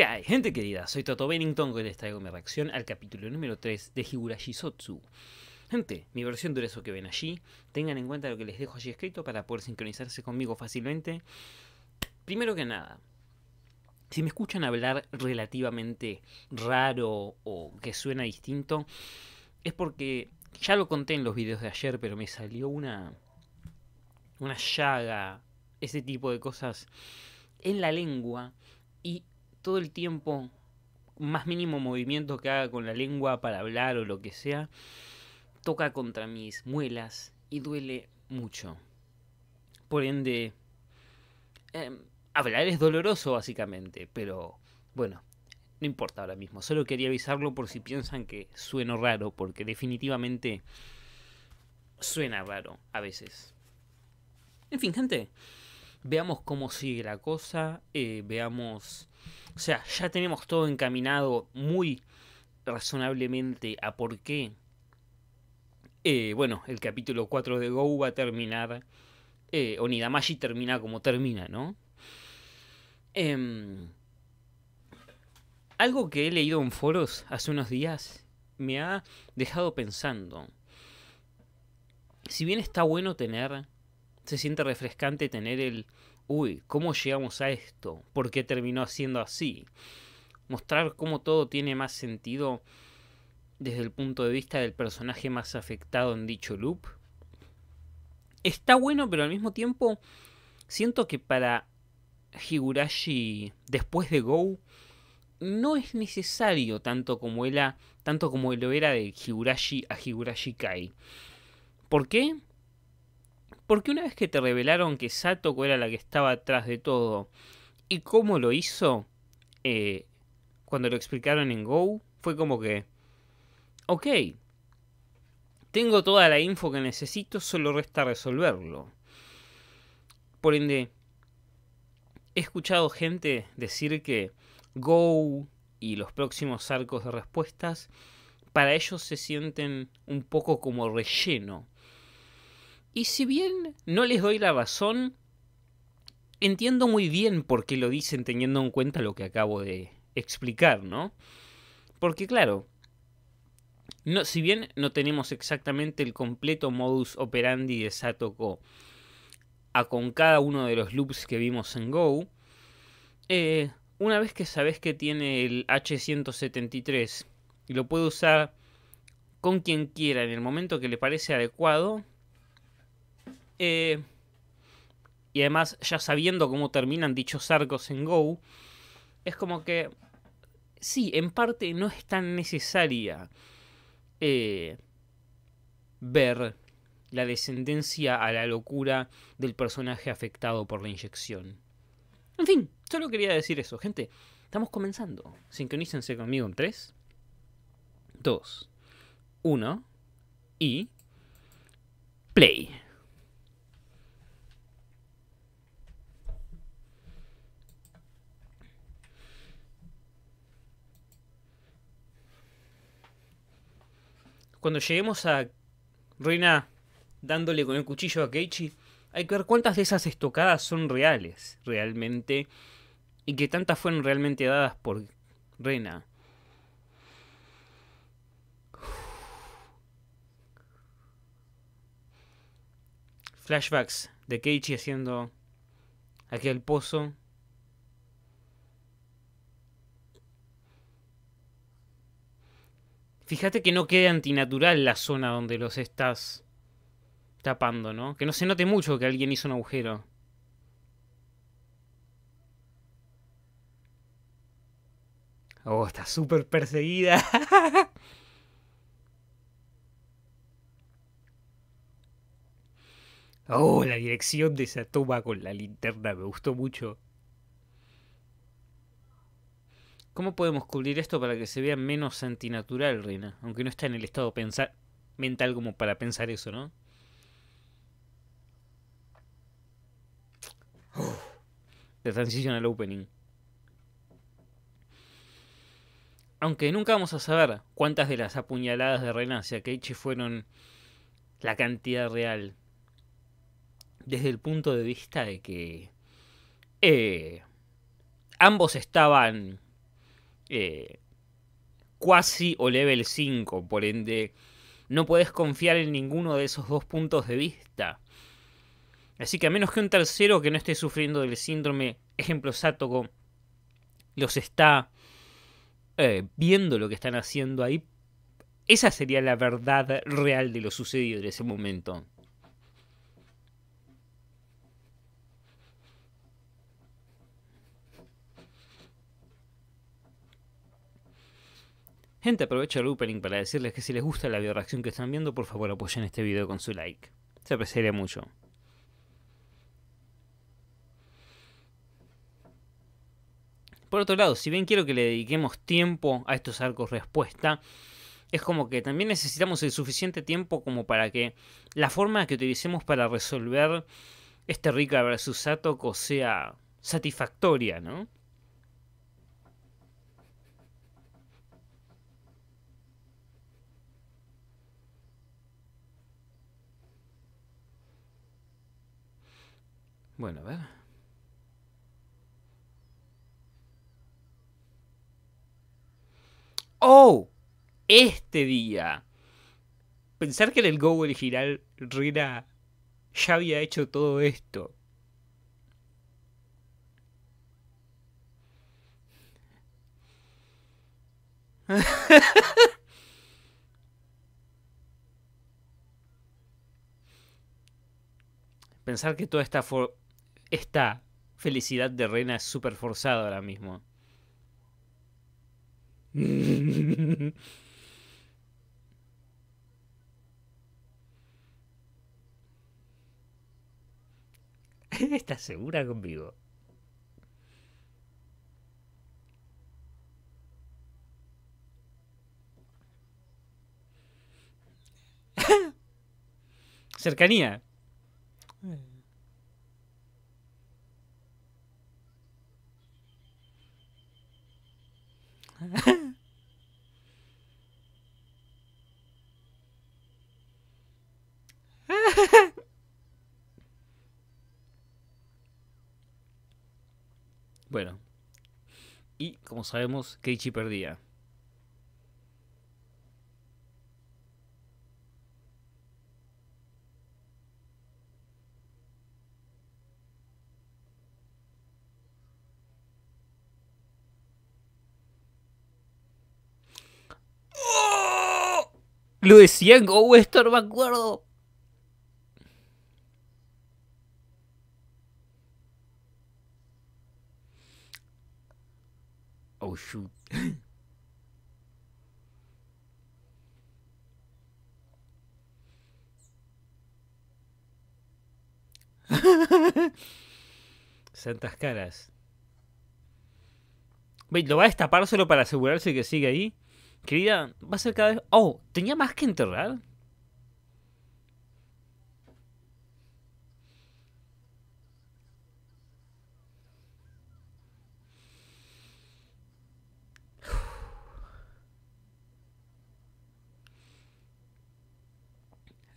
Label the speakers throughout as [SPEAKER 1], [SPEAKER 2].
[SPEAKER 1] ¿Qué gente querida? Soy Toto Bennington y les traigo mi reacción al capítulo número 3 de Higurashi Sotsu. Gente, mi versión de eso que ven allí, tengan en cuenta lo que les dejo allí escrito para poder sincronizarse conmigo fácilmente. Primero que nada, si me escuchan hablar relativamente raro o que suena distinto, es porque ya lo conté en los videos de ayer, pero me salió una una llaga, ese tipo de cosas en la lengua todo el tiempo, más mínimo movimiento que haga con la lengua para hablar o lo que sea, toca contra mis muelas y duele mucho. Por ende, em, hablar es doloroso básicamente, pero bueno, no importa ahora mismo. Solo quería avisarlo por si piensan que sueno raro, porque definitivamente suena raro a veces. En fin, gente, veamos cómo sigue la cosa, eh, veamos o sea, ya tenemos todo encaminado muy razonablemente a por qué. Eh, bueno, el capítulo 4 de Go va a terminar. Eh, Onidamashi termina como termina, ¿no? Em, algo que he leído en foros hace unos días me ha dejado pensando. Si bien está bueno tener, se siente refrescante tener el uy, ¿cómo llegamos a esto? ¿Por qué terminó siendo así? Mostrar cómo todo tiene más sentido desde el punto de vista del personaje más afectado en dicho loop. Está bueno, pero al mismo tiempo siento que para Higurashi después de Go no es necesario tanto como, era, tanto como lo era de Higurashi a Higurashi Kai. ¿Por qué? Porque una vez que te revelaron que Satoko era la que estaba atrás de todo y cómo lo hizo, eh, cuando lo explicaron en Go, fue como que, ok, tengo toda la info que necesito, solo resta resolverlo. Por ende, he escuchado gente decir que Go y los próximos arcos de respuestas para ellos se sienten un poco como relleno. Y si bien no les doy la razón, entiendo muy bien por qué lo dicen teniendo en cuenta lo que acabo de explicar, ¿no? Porque claro, si bien no tenemos exactamente el completo modus operandi de Satoko a con cada uno de los loops que vimos en Go, eh, una vez que sabes que tiene el H173 y lo puede usar con quien quiera en el momento que le parece adecuado, eh, y además, ya sabiendo cómo terminan dichos arcos en Go, es como que. Sí, en parte no es tan necesaria eh, ver la descendencia a la locura del personaje afectado por la inyección. En fin, solo quería decir eso, gente. Estamos comenzando. Sincronícense conmigo en 3, 2, 1 y... Play. Cuando lleguemos a Reina dándole con el cuchillo a Keiichi, hay que ver cuántas de esas estocadas son reales, realmente, y que tantas fueron realmente dadas por Reina. Flashbacks de Keiichi haciendo aquel pozo Fíjate que no quede antinatural la zona donde los estás tapando, ¿no? Que no se note mucho que alguien hizo un agujero. Oh, está súper perseguida. oh, la dirección de esa toma con la linterna me gustó mucho. ¿Cómo podemos cubrir esto para que se vea menos antinatural, Reina? Aunque no está en el estado pensar mental como para pensar eso, ¿no? de transición al opening. Aunque nunca vamos a saber cuántas de las apuñaladas de Reina hacia Keiichi fueron la cantidad real. Desde el punto de vista de que eh, ambos estaban eh, cuasi o level 5, por ende no puedes confiar en ninguno de esos dos puntos de vista. Así que a menos que un tercero que no esté sufriendo del síndrome, ejemplo Satoko, los está eh, viendo lo que están haciendo ahí, esa sería la verdad real de lo sucedido en ese momento. Gente, aprovecho el opening para decirles que si les gusta la bioreacción que están viendo, por favor apoyen este video con su like. Se apreciaría mucho. Por otro lado, si bien quiero que le dediquemos tiempo a estos arcos respuesta, es como que también necesitamos el suficiente tiempo como para que la forma que utilicemos para resolver este Rika versus Satoko sea satisfactoria, ¿no? Bueno, a ver. ¡Oh! Este día. Pensar que en el Go original Rina ya había hecho todo esto. Pensar que toda esta esta felicidad de reina es súper forzada ahora mismo. está segura conmigo? Cercanía. bueno. Y como sabemos, Keiichi perdía. Lo decían esto no me acuerdo. Oh shoot. Santas caras. ¿Lo va a destapárselo para asegurarse que sigue ahí? Querida, va a ser cada vez... Oh, ¿tenía más que enterrar?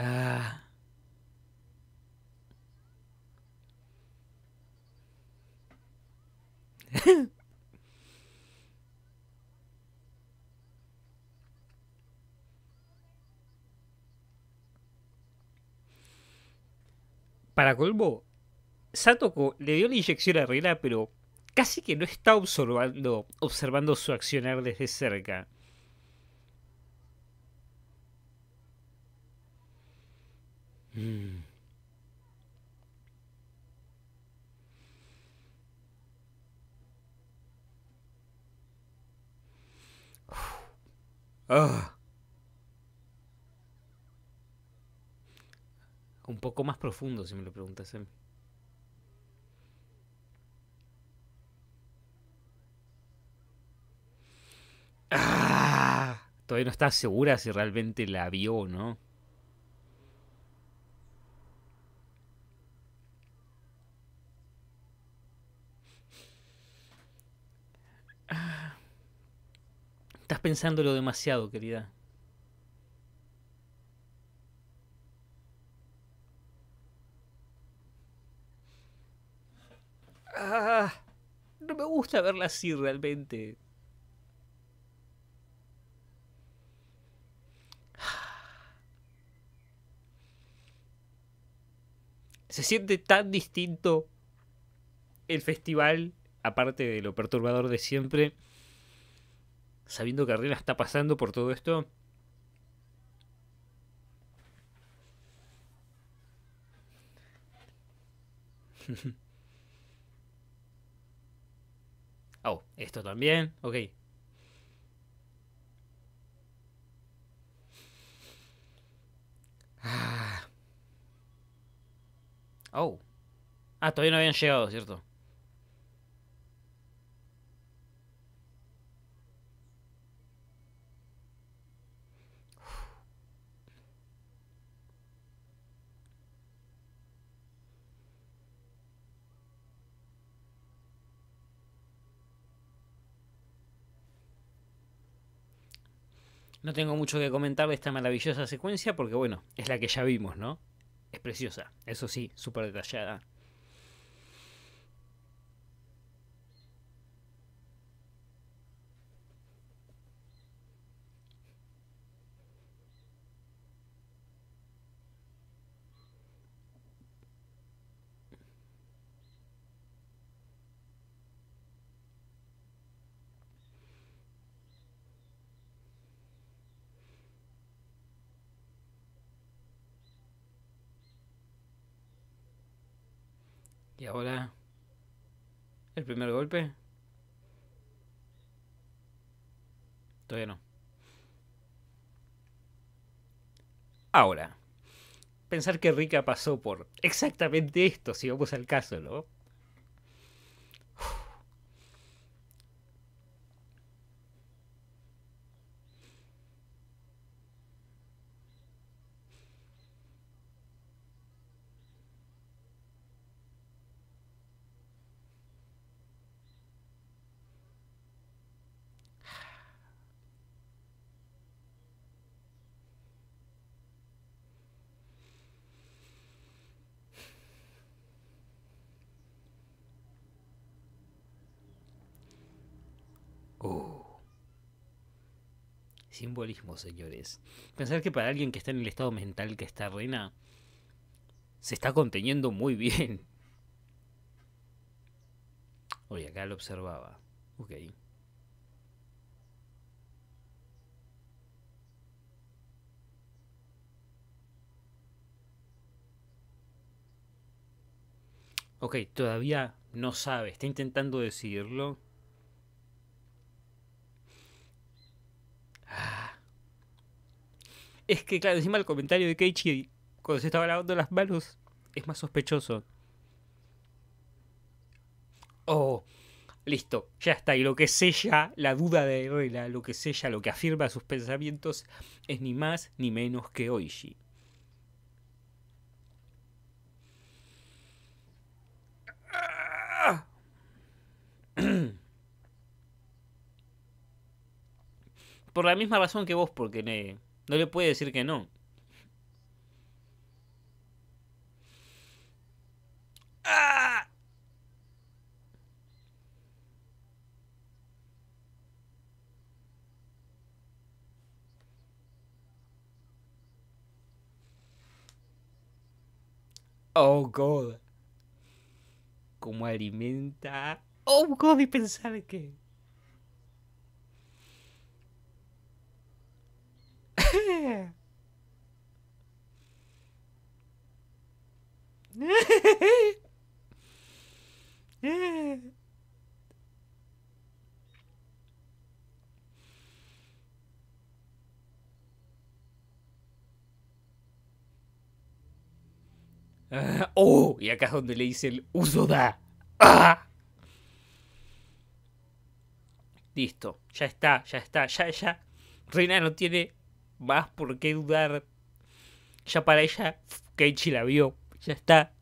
[SPEAKER 2] Ah.
[SPEAKER 1] para colmo, Satoko le dio la inyección a Reina, pero casi que no está observando, observando su accionar desde cerca. Mm. Ah. un poco más profundo, si me lo preguntas ah, Todavía no estás segura si realmente la vio o no. Ah. Estás pensándolo demasiado, querida. Ah, no me gusta verla así realmente. Se siente tan distinto el festival, aparte de lo perturbador de siempre, sabiendo que Arena está pasando por todo esto. Oh, esto también. Ok. Ah. Oh. Ah, todavía no habían llegado, ¿cierto? No tengo mucho que comentar de esta maravillosa secuencia porque bueno, es la que ya vimos, ¿no? Es preciosa, eso sí, súper detallada, Y ahora, el primer golpe. Todavía no. Ahora, pensar que Rika pasó por exactamente esto, si vamos al caso, ¿no? Simbolismo, señores. Pensar que para alguien que está en el estado mental que está reina se está conteniendo muy bien. Oye, acá lo observaba. Ok. Ok, todavía no sabe, está intentando decirlo. Es que, claro, encima el comentario de Keiichi cuando se estaba lavando las manos es más sospechoso. Oh, listo, ya está. Y lo que sella la duda de Rela, lo que sella, lo que afirma sus pensamientos, es ni más ni menos que Oishi. Por la misma razón que vos, porque no le puede decir que no.
[SPEAKER 2] Ah.
[SPEAKER 1] Oh God. Cómo alimenta. Oh God, y pensar que. ¡Oh! Y acá es donde le dice el uso da. Listo, ya está, ya está, ya, ya. Reina no tiene más por qué dudar. Ya para ella, Keichi la vio. Ya está.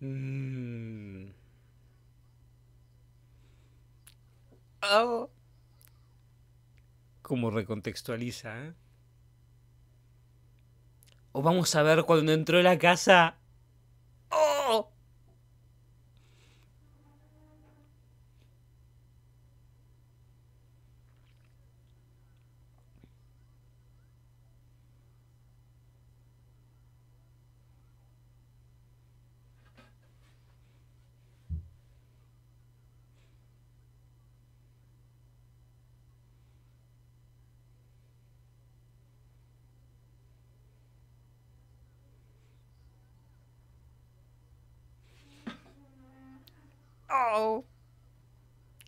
[SPEAKER 1] Mmm. Oh. Como recontextualiza, ¿eh? O vamos a ver cuando entró la casa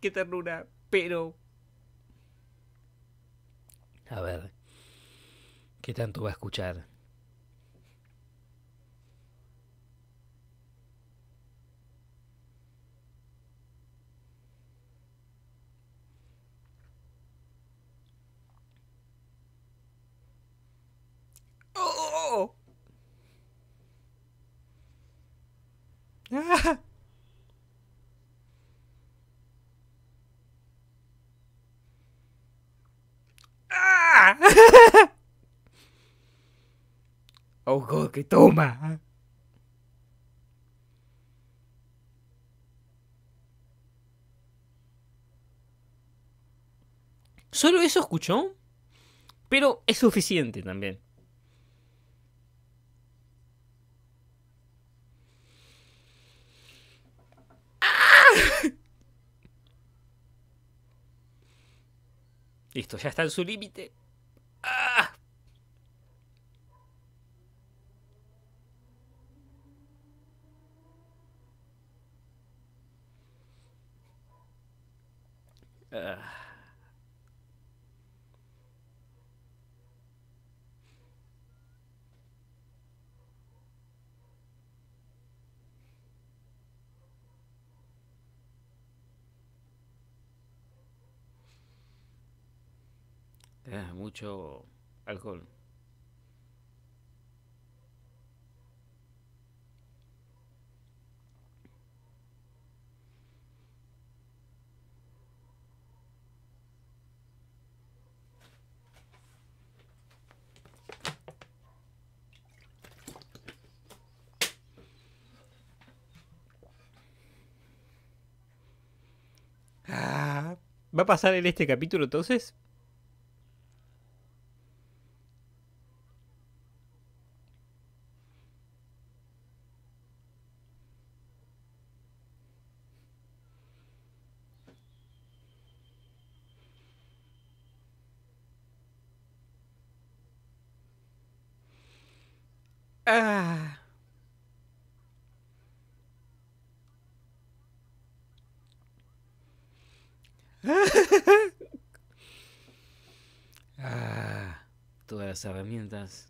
[SPEAKER 1] qué ternura, pero... A ver, ¿qué tanto va a escuchar?
[SPEAKER 2] ¡Oh! ¡Oh, oh, oh! ¡Ojo, que toma!
[SPEAKER 1] Solo eso escuchó, pero es suficiente también. Listo, ya está en su límite. mucho alcohol. Ah, ¿Va a pasar en este capítulo entonces?
[SPEAKER 2] Ah.
[SPEAKER 1] ah. Todas las herramientas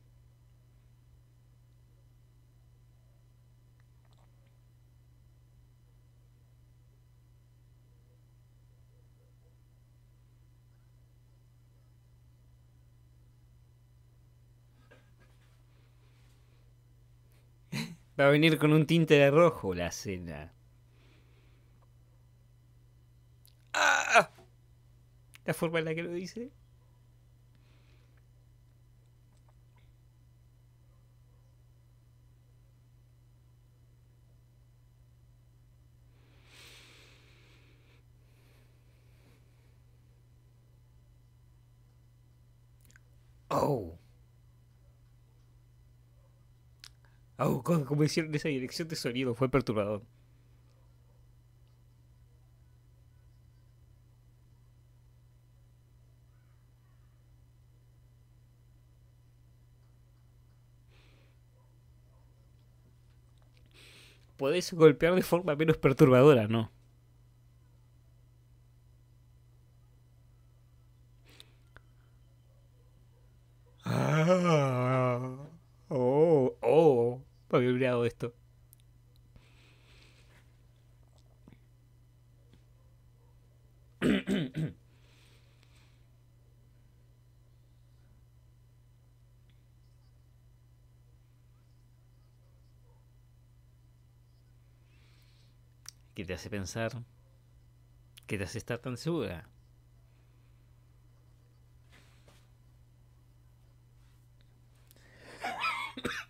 [SPEAKER 1] Va a venir con un tinte de rojo la cena. ¡Ah! La forma en la que lo dice. Oh. Oh, como hicieron esa dirección de sonido, fue perturbador. Puedes golpear de forma menos perturbadora, ¿no? te hace pensar, que te hace estar tan segura.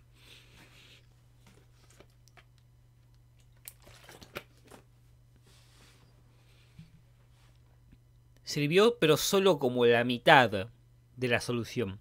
[SPEAKER 1] Sirvió, pero solo como la mitad de la solución.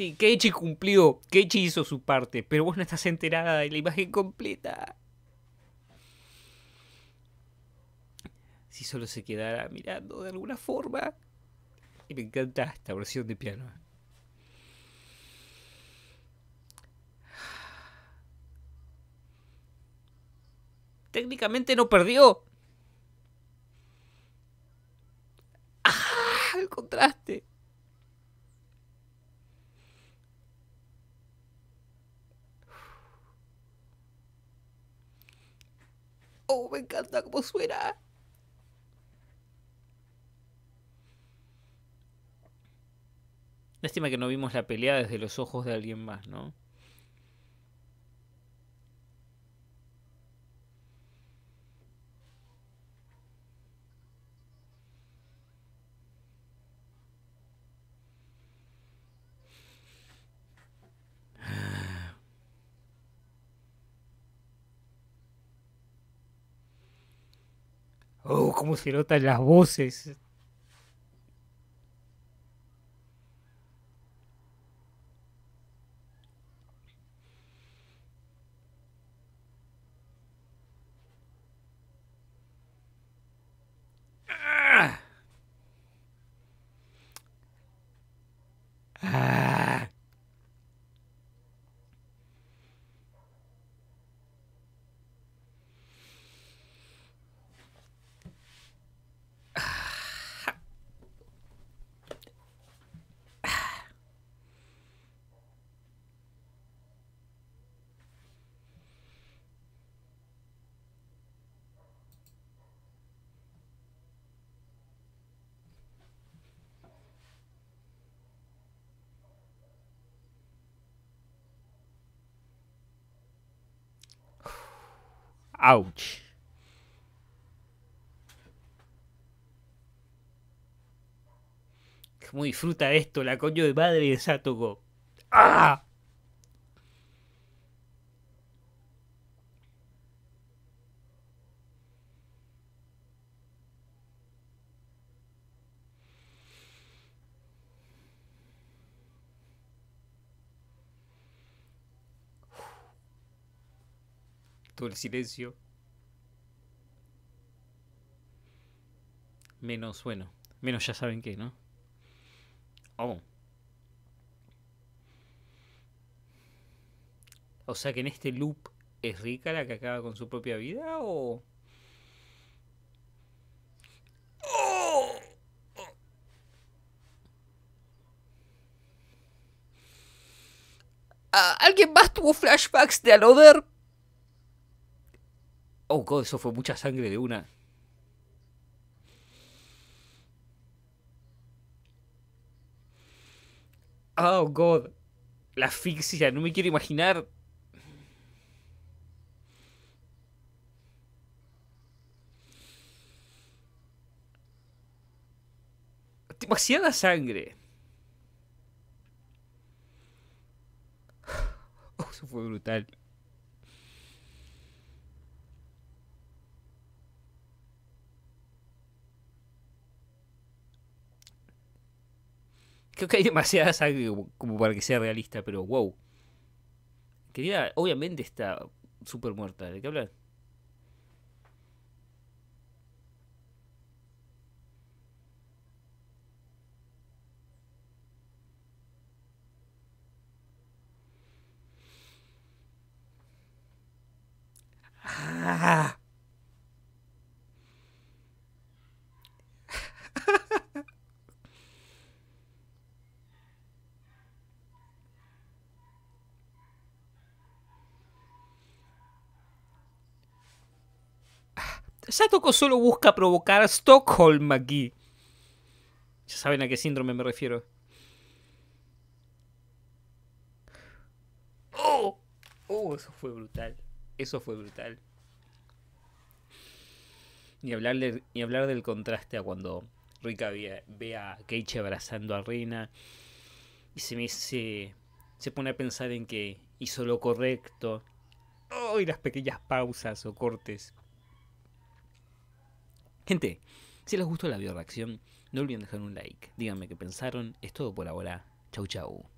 [SPEAKER 1] sí, Keiichi cumplió, Keiichi hizo su parte, pero vos no estás enterada de la imagen completa. Si solo se quedara mirando de alguna forma. Y me encanta esta versión de piano. Técnicamente no perdió. Ah, el contraste. Oh, me encanta cómo suena. Lástima que no vimos la pelea desde los ojos de alguien más, ¿no? oh, cómo se notan las voces Ouch. ¿Cómo disfruta esto la coño de madre de Satoko? ¡Ah! el silencio. Menos, bueno, menos ya saben que ¿no? O sea que en este loop es rica la que acaba con su propia vida o...
[SPEAKER 2] Ah, ¿Alguien más tuvo flashbacks de Another?
[SPEAKER 1] Oh, God, eso fue mucha sangre de una. Oh, God. La asfixia, no me quiero imaginar. Demasiada sangre. Oh, eso fue brutal. Creo que hay demasiada sangre como, para que sea realista, pero wow. Querida, obviamente está súper muerta. ¿De qué hablar?
[SPEAKER 2] Ah.
[SPEAKER 1] Satoko solo busca provocar a Stockholm aquí. Ya saben a qué síndrome me refiero. ¡Oh! oh eso fue brutal. Eso fue brutal. Y hablar, hablar del contraste a cuando Rika ve, a Keiichi abrazando a Reina. Y se me se, se pone a pensar en que hizo lo correcto. ¡Oh! Y las pequeñas pausas o cortes. Gente, si les gustó la bioreacción, no olviden dejar un like. Díganme qué pensaron. Es todo por ahora. Chau chau.